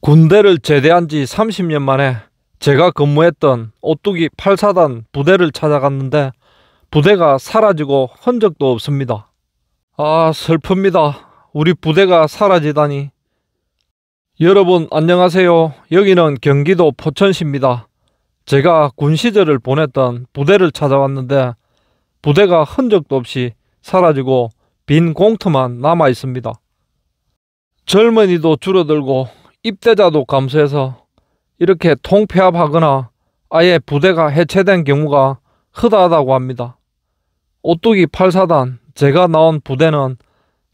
군대를 제대한 지 30년 만에 제가 근무했던 오뚜기 8사단 부대를 찾아갔는데 부대가 사라지고 흔적도 없습니다. 아 슬픕니다. 우리 부대가 사라지다니. 여러분 안녕하세요. 여기는 경기도 포천시입니다. 제가 군 시절을 보냈던 부대를 찾아왔는데 부대가 흔적도 없이 사라지고 빈 공터만 남아 있습니다. 젊은이도 줄어들고 입대자도 감소해서 이렇게 통폐합하거나 아예 부대가 해체된 경우가 흔하다고 합니다. 오뚜기 8사단 제가 나온 부대는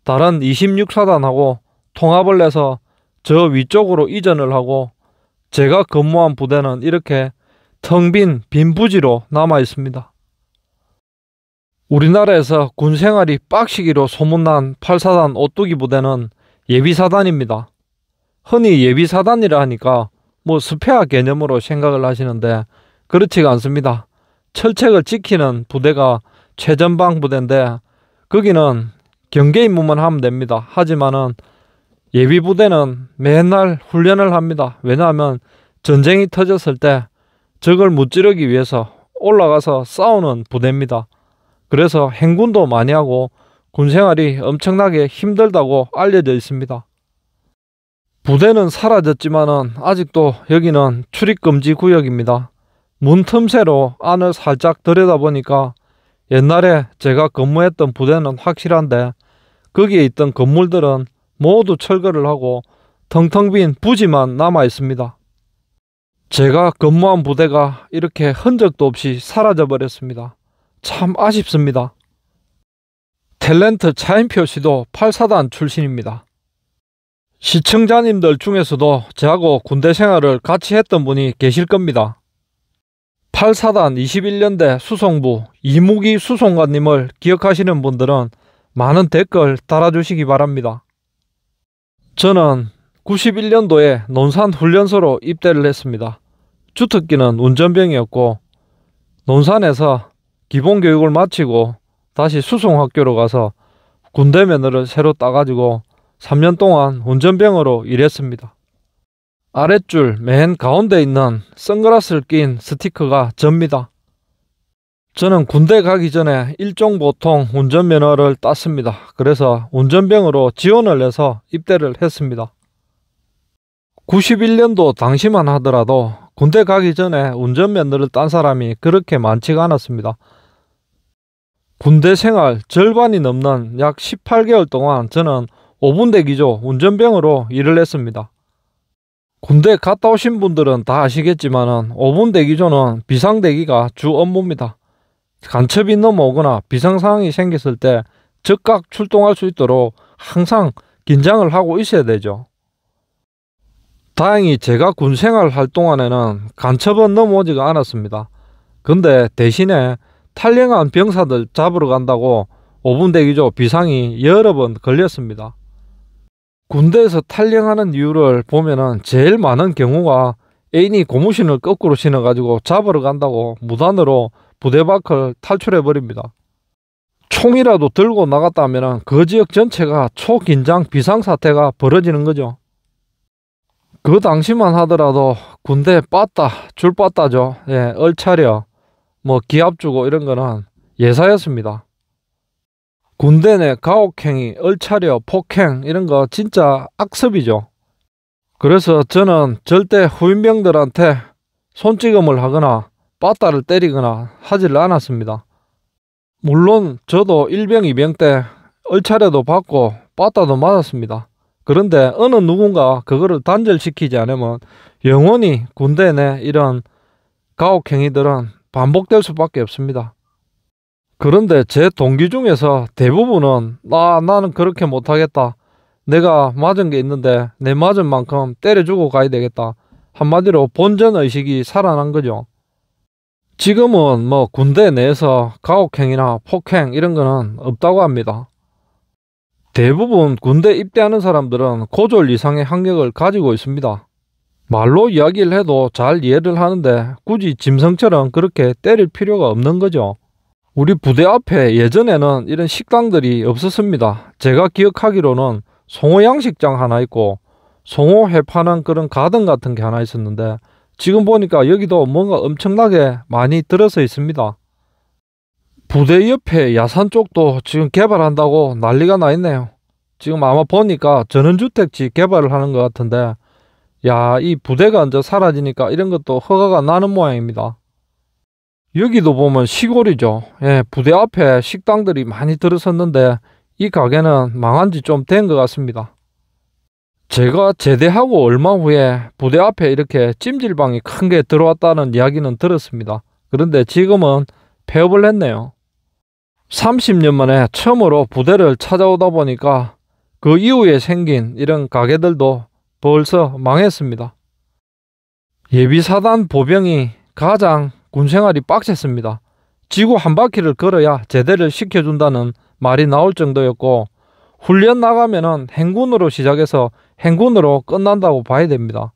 다른 26사단하고 통합을 해서 저 위쪽으로 이전을 하고 제가 근무한 부대는 이렇게 텅 빈 빈부지로 남아 있습니다. 우리나라에서 군 생활이 빡시기로 소문난 8사단 오뚜기 부대는 예비사단입니다. 흔히 예비 사단이라 하니까 뭐 스페아 개념으로 생각을 하시는데 그렇지가 않습니다. 철책을 지키는 부대가 최전방 부대인데 거기는 경계 임무만 하면 됩니다. 하지만은 예비 부대는 맨날 훈련을 합니다. 왜냐하면 전쟁이 터졌을 때 적을 무찌르기 위해서 올라가서 싸우는 부대입니다. 그래서 행군도 많이 하고 군 생활이 엄청나게 힘들다고 알려져 있습니다. 부대는 사라졌지만은 아직도 여기는 출입금지 구역입니다. 문 틈새로 안을 살짝 들여다보니까 옛날에 제가 근무했던 부대는 확실한데 거기에 있던 건물들은 모두 철거를 하고 텅텅 빈 부지만 남아 있습니다. 제가 근무한 부대가 이렇게 흔적도 없이 사라져 버렸습니다. 참 아쉽습니다. 탤런트 차인표 씨도 8사단 출신입니다. 시청자님들 중에서도 저하고 군대 생활을 같이 했던 분이 계실 겁니다. 8사단 21년대 수송부 이무기 수송관님을 기억하시는 분들은 많은 댓글 달아주시기 바랍니다. 저는 91년도에 논산훈련소로 입대를 했습니다. 주특기는 운전병이었고 논산에서 기본교육을 마치고 다시 수송학교로 가서 군대 면허를 새로 따가지고 3년 동안 운전병으로 일했습니다. 아랫줄 맨 가운데 있는 선글라스를 낀 스티커가 접니다. 저는 군대 가기 전에 일종 보통 운전면허를 땄습니다. 그래서 운전병으로 지원을 해서 입대를 했습니다. 91년도 당시만 하더라도 군대 가기 전에 운전면허를 딴 사람이 그렇게 많지가 않았습니다. 군대 생활 절반이 넘는 약 18개월 동안 저는 5분 대기조 운전병으로 일을 했습니다. 군대 갔다 오신 분들은 다 아시겠지만 5분 대기조는 비상대기가 주 업무입니다. 간첩이 넘어오거나 비상상황이 생겼을 때 즉각 출동할 수 있도록 항상 긴장을 하고 있어야 되죠. 다행히 제가 군 생활할 동안에는 간첩은 넘어오지가 않았습니다. 근데 대신에 탈령한 병사들 잡으러 간다고 5분 대기조 비상이 여러 번 걸렸습니다. 군대에서 탈영하는 이유를 보면은 제일 많은 경우가 애인이 고무신을 거꾸로 신어가지고 잡으러 간다고 무단으로 부대 밖을 탈출해버립니다. 총이라도 들고 나갔다면 그 지역 전체가 초긴장 비상사태가 벌어지는 거죠. 그 당시만 하더라도 군대 빠따, 줄 빠따죠. 예, 얼차려, 뭐 기합 주고 이런 거는 예사였습니다. 군대 내 가혹행위, 얼차려, 폭행 이런 거 진짜 악습이죠. 그래서 저는 절대 후임병들한테 손찌검을 하거나 빠따를 때리거나 하질 않았습니다. 물론 저도 일병이병때 얼차려도 받고 빠따도 맞았습니다. 그런데 어느 누군가 그거를 단절시키지 않으면 영원히 군대 내 이런 가혹행위들은 반복될 수밖에 없습니다. 그런데 제 동기 중에서 대부분은 나 아, 나는 그렇게 못하겠다. 내가 맞은 게 있는데 내 맞은 만큼 때려주고 가야 되겠다. 한마디로 본전 의식이 살아난 거죠. 지금은 뭐 군대 내에서 가혹행위나 폭행 이런 거는 없다고 합니다. 대부분 군대 입대하는 사람들은 고졸 이상의 학력을 가지고 있습니다. 말로 이야기를 해도 잘 이해를 하는데 굳이 짐승처럼 그렇게 때릴 필요가 없는 거죠. 우리 부대 앞에 예전에는 이런 식당들이 없었습니다. 제가 기억하기로는 송어 양식장 하나 있고 송어회파는 그런 가든 같은 게 하나 있었는데 지금 보니까 여기도 뭔가 엄청나게 많이 들어서 있습니다. 부대 옆에 야산 쪽도 지금 개발한다고 난리가 나 있네요. 지금 아마 보니까 전원주택지 개발을 하는 것 같은데 야 이 부대가 이제 사라지니까 이런 것도 허가가 나는 모양입니다. 여기도 보면 시골이죠. 예, 부대 앞에 식당들이 많이 들어섰는데 이 가게는 망한 지 좀 된 것 같습니다. 제가 제대하고 얼마 후에 부대 앞에 이렇게 찜질방이 큰 게 들어왔다는 이야기는 들었습니다. 그런데 지금은 폐업을 했네요. 30년 만에 처음으로 부대를 찾아오다 보니까 그 이후에 생긴 이런 가게들도 벌써 망했습니다. 예비사단 보병이 가장 군 생활이 빡셌습니다. 지구 한 바퀴를 걸어야 제대를 시켜준다는 말이 나올 정도였고 훈련 나가면은 행군으로 시작해서 행군으로 끝난다고 봐야 됩니다.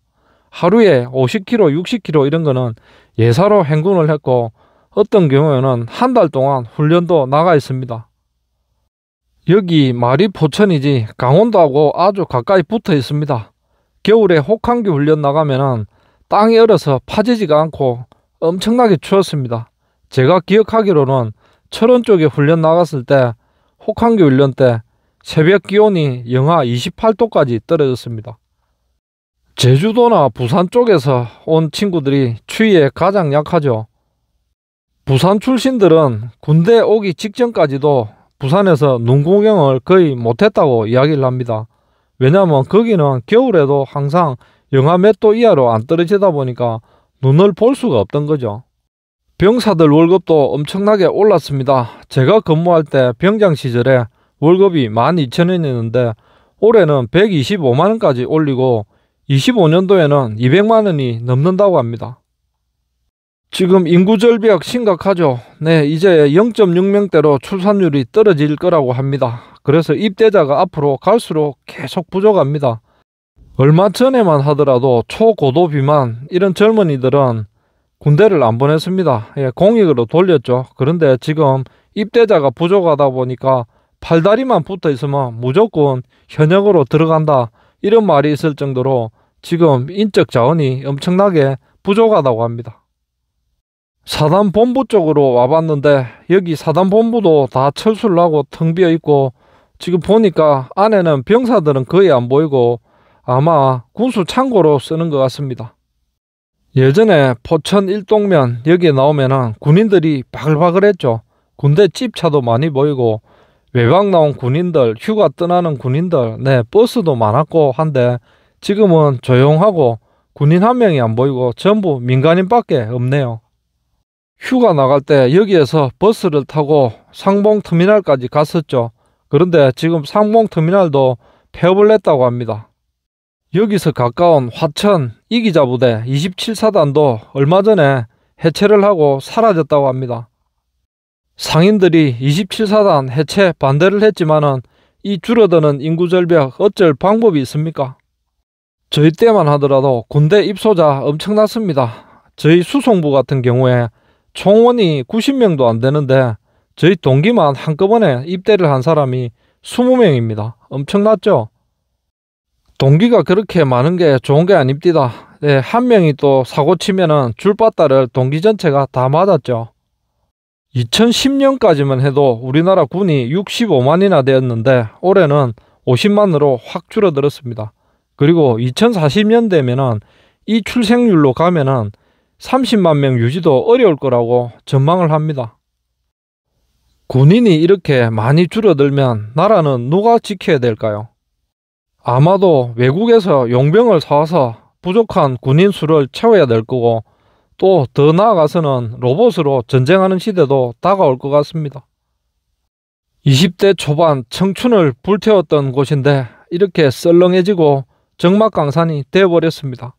하루에 50km, 60km 이런 거는 예사로 행군을 했고 어떤 경우에는 한 달 동안 훈련도 나가 있습니다. 여기 말이 포천이지 강원도하고 아주 가까이 붙어 있습니다. 겨울에 혹한기 훈련 나가면은 땅이 얼어서 파지지가 않고 엄청나게 추웠습니다. 제가 기억하기로는 철원 쪽에 훈련 나갔을 때 혹한기 훈련 때 새벽 기온이 영하 28도까지 떨어졌습니다. 제주도나 부산 쪽에서 온 친구들이 추위에 가장 약하죠. 부산 출신들은 군대 오기 직전까지도 부산에서 눈 구경을 거의 못했다고 이야기를 합니다. 왜냐하면 거기는 겨울에도 항상 영하 몇 도 이하로 안 떨어지다 보니까 눈을 볼 수가 없던 거죠. 병사들 월급도 엄청나게 올랐습니다. 제가 근무할 때 병장 시절에 월급이 12,000원이었는데 올해는 125만원까지 올리고 25년도에는 200만원이 넘는다고 합니다. 지금 인구 절벽 심각하죠. 네, 이제 0.6명대로 출산율이 떨어질 거라고 합니다. 그래서 입대자가 앞으로 갈수록 계속 부족합니다. 얼마 전에만 하더라도 초고도 비만 이런 젊은이들은 군대를 안 보냈습니다. 예, 공익으로 돌렸죠. 그런데 지금 입대자가 부족하다 보니까 팔다리만 붙어 있으면 무조건 현역으로 들어간다 이런 말이 있을 정도로 지금 인적 자원이 엄청나게 부족하다고 합니다. 사단 본부 쪽으로 와봤는데 여기 사단 본부도 다 철수를 하고 텅 비어 있고 지금 보니까 안에는 병사들은 거의 안 보이고 아마 군수 창고로 쓰는 것 같습니다. 예전에 포천 일동면 여기에 나오면 군인들이 바글바글했죠. 군대 집차도 많이 보이고 외박 나온 군인들, 휴가 떠나는 군인들, 네 버스도 많았고 한데 지금은 조용하고 군인 한 명이 안 보이고 전부 민간인밖에 없네요. 휴가 나갈 때 여기에서 버스를 타고 상봉터미널까지 갔었죠. 그런데 지금 상봉터미널도 폐업을 했다고 합니다. 여기서 가까운 화천 이기자 부대 27사단도 얼마 전에 해체를 하고 사라졌다고 합니다. 상인들이 27사단 해체 반대를 했지만은 이 줄어드는 인구 절벽 어쩔 방법이 있습니까? 저희 때만 하더라도 군대 입소자 엄청났습니다. 저희 수송부 같은 경우에 총원이 90명도 안 되는데 저희 동기만 한꺼번에 입대를 한 사람이 20명입니다. 엄청났죠? 동기가 그렇게 많은 게 좋은 게 아닙니다. 네, 한 명이 또 사고 치면은 줄바다를 동기 전체가 다 맞았죠. 2010년까지만 해도 우리나라 군이 65만이나 되었는데 올해는 50만으로 확 줄어들었습니다. 그리고 2040년 되면은 이 출생률로 가면은 30만 명 유지도 어려울 거라고 전망을 합니다. 군인이 이렇게 많이 줄어들면 나라는 누가 지켜야 될까요? 아마도 외국에서 용병을 사와서 부족한 군인 수를 채워야 될 거고 또 더 나아가서는 로봇으로 전쟁하는 시대도 다가올 것 같습니다. 20대 초반 청춘을 불태웠던 곳인데 이렇게 썰렁해지고 정막강산이 되어버렸습니다.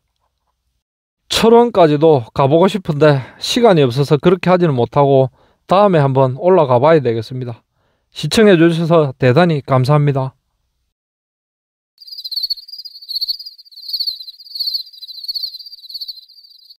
철원까지도 가보고 싶은데 시간이 없어서 그렇게 하지는 못하고 다음에 한번 올라가 봐야 되겠습니다. 시청해 주셔서 대단히 감사합니다.